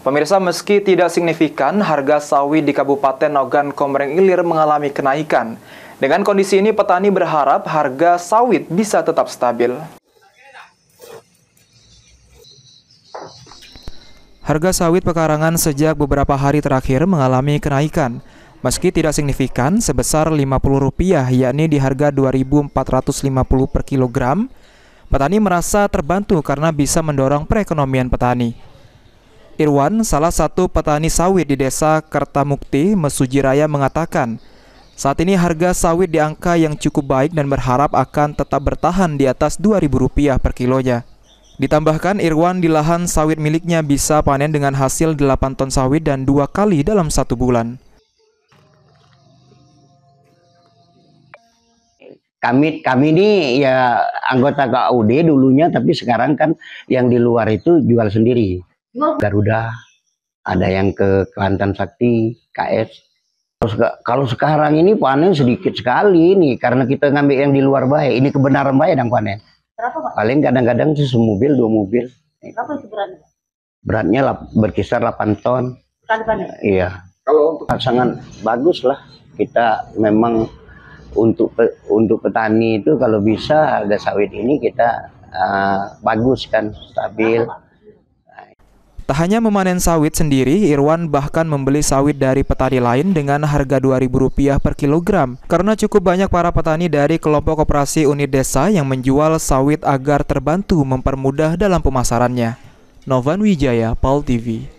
Pemirsa, meski tidak signifikan, harga sawit di Kabupaten Nogan Komering Ilir mengalami kenaikan. Dengan kondisi ini, petani berharap harga sawit bisa tetap stabil. Harga sawit pekarangan sejak beberapa hari terakhir mengalami kenaikan. Meski tidak signifikan, sebesar Rp50, yakni di harga Rp2.450 per kilogram, petani merasa terbantu karena bisa mendorong perekonomian petani. Irwan, salah satu petani sawit di desa Kertamukti, Mesuji Raya mengatakan, saat ini harga sawit di angka yang cukup baik dan berharap akan tetap bertahan di atas Rp2.000 per kilonya. Ditambahkan Irwan di lahan sawit miliknya bisa panen dengan hasil 8 ton sawit dan dua kali dalam satu bulan. Kami kami ini ya anggota KUD dulunya tapi sekarang kan yang di luar itu jual sendiri. Garuda, ada yang ke Kelantan Sakti, KS. Kalau sekarang ini panen sedikit sekali ini karena kita ngambil yang di luar baik. Ini kebenaran baik dan panen. Berapa Pak? Paling kadang-kadang sih mobil, dua mobil. Berapa beratnya? Beratnya berkisar 8 ton. Sekali panen? Iya. Kalau untuk pasangan bagus lah. Kita memang untuk untuk petani itu kalau bisa harga sawit ini kita uh, bagus kan stabil. Berapa, Tak hanya memanen sawit sendiri, Irwan bahkan membeli sawit dari petani lain dengan harga Rp2.000 per kilogram karena cukup banyak para petani dari kelompok koperasi unit desa yang menjual sawit agar terbantu mempermudah dalam pemasarannya. Novan Wijaya, Pal TV